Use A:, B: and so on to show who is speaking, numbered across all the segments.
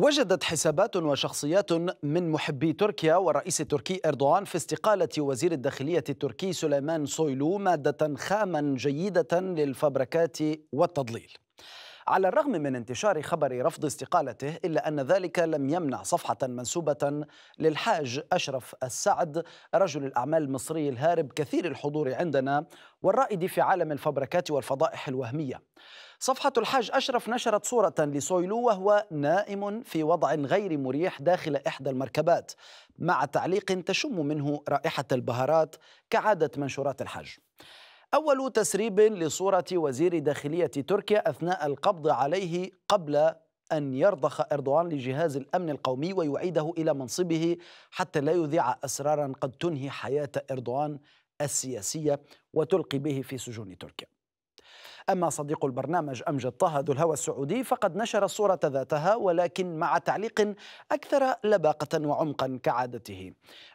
A: وجدت حسابات وشخصيات من محبي تركيا والرئيس التركي اردوغان في استقاله وزير الداخليه التركي سليمان سويلو ماده خاما جيده للفبركات والتضليل على الرغم من انتشار خبر رفض استقالته إلا أن ذلك لم يمنع صفحة منسوبة للحاج أشرف السعد رجل الأعمال المصري الهارب كثير الحضور عندنا والرائد في عالم الفبركات والفضائح الوهمية صفحة الحاج أشرف نشرت صورة لسويلو وهو نائم في وضع غير مريح داخل إحدى المركبات مع تعليق تشم منه رائحة البهارات كعادة منشورات الحاج أول تسريب لصورة وزير داخلية تركيا أثناء القبض عليه قبل أن يرضخ إردوغان لجهاز الأمن القومي ويعيده إلى منصبه حتى لا يذيع أسرارا قد تنهي حياة إردوغان السياسية وتلقي به في سجون تركيا أما صديق البرنامج أمجد طه ذو الهوى السعودي فقد نشر الصورة ذاتها ولكن مع تعليق أكثر لباقة وعمقا كعادته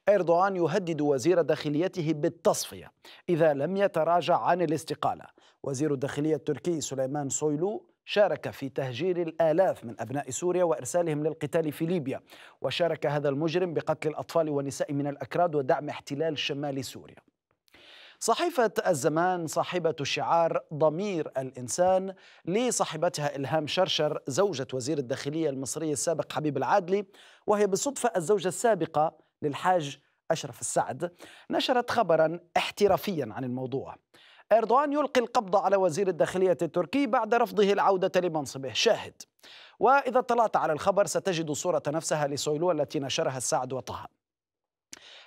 A: أردوغان يهدد وزير داخليته بالتصفية إذا لم يتراجع عن الاستقالة وزير الداخلية التركي سليمان سويلو شارك في تهجير الآلاف من أبناء سوريا وإرسالهم للقتال في ليبيا وشارك هذا المجرم بقتل الأطفال والنساء من الأكراد ودعم احتلال شمال سوريا صحيفة الزمان صاحبة شعار ضمير الإنسان لصاحبتها إلهام شرشر زوجة وزير الداخلية المصري السابق حبيب العادلي وهي بالصدفة الزوجة السابقة للحاج أشرف السعد نشرت خبرا احترافيا عن الموضوع أردوغان يلقي القبض على وزير الداخلية التركي بعد رفضه العودة لمنصبه شاهد وإذا اطلعت على الخبر ستجد صورة نفسها لسويلو التي نشرها السعد وطه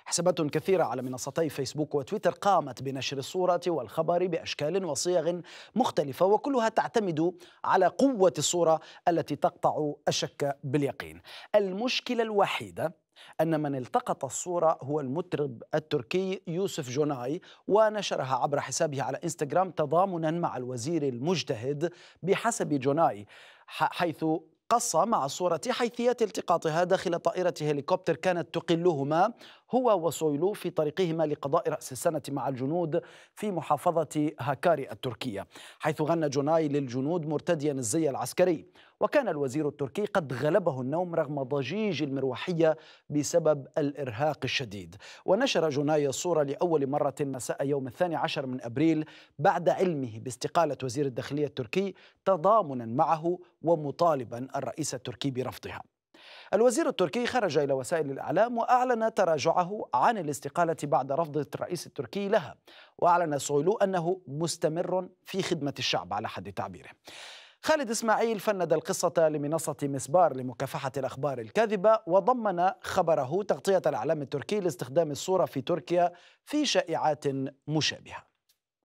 A: حسابات كثيرة على منصتي فيسبوك وتويتر قامت بنشر الصورة والخبر بأشكال وصيغ مختلفة وكلها تعتمد على قوة الصورة التي تقطع الشك باليقين المشكلة الوحيدة أن من التقط الصورة هو المطرب التركي يوسف جوناي ونشرها عبر حسابه على إنستغرام تضامنا مع الوزير المجتهد بحسب جوناي حيث قص مع صورة حيثيات التقاطها داخل طائرة هليكوبتر كانت تقلهما هو وسويلو في طريقهما لقضاء رأس السنة مع الجنود في محافظة هاكاري التركية حيث غنى جوناي للجنود مرتديا الزي العسكري وكان الوزير التركي قد غلبه النوم رغم ضجيج المروحية بسبب الإرهاق الشديد ونشر جناية الصورة لأول مرة مساء يوم الثاني عشر من أبريل بعد علمه باستقالة وزير الداخلية التركي تضامنا معه ومطالبا الرئيس التركي برفضها الوزير التركي خرج إلى وسائل الإعلام وأعلن تراجعه عن الاستقالة بعد رفض الرئيس التركي لها وأعلن سويلو أنه مستمر في خدمة الشعب على حد تعبيره خالد إسماعيل فند القصة لمنصة مسبار لمكافحة الأخبار الكاذبة وضمن خبره تغطية الإعلام التركي لاستخدام الصورة في تركيا في شائعات مشابهة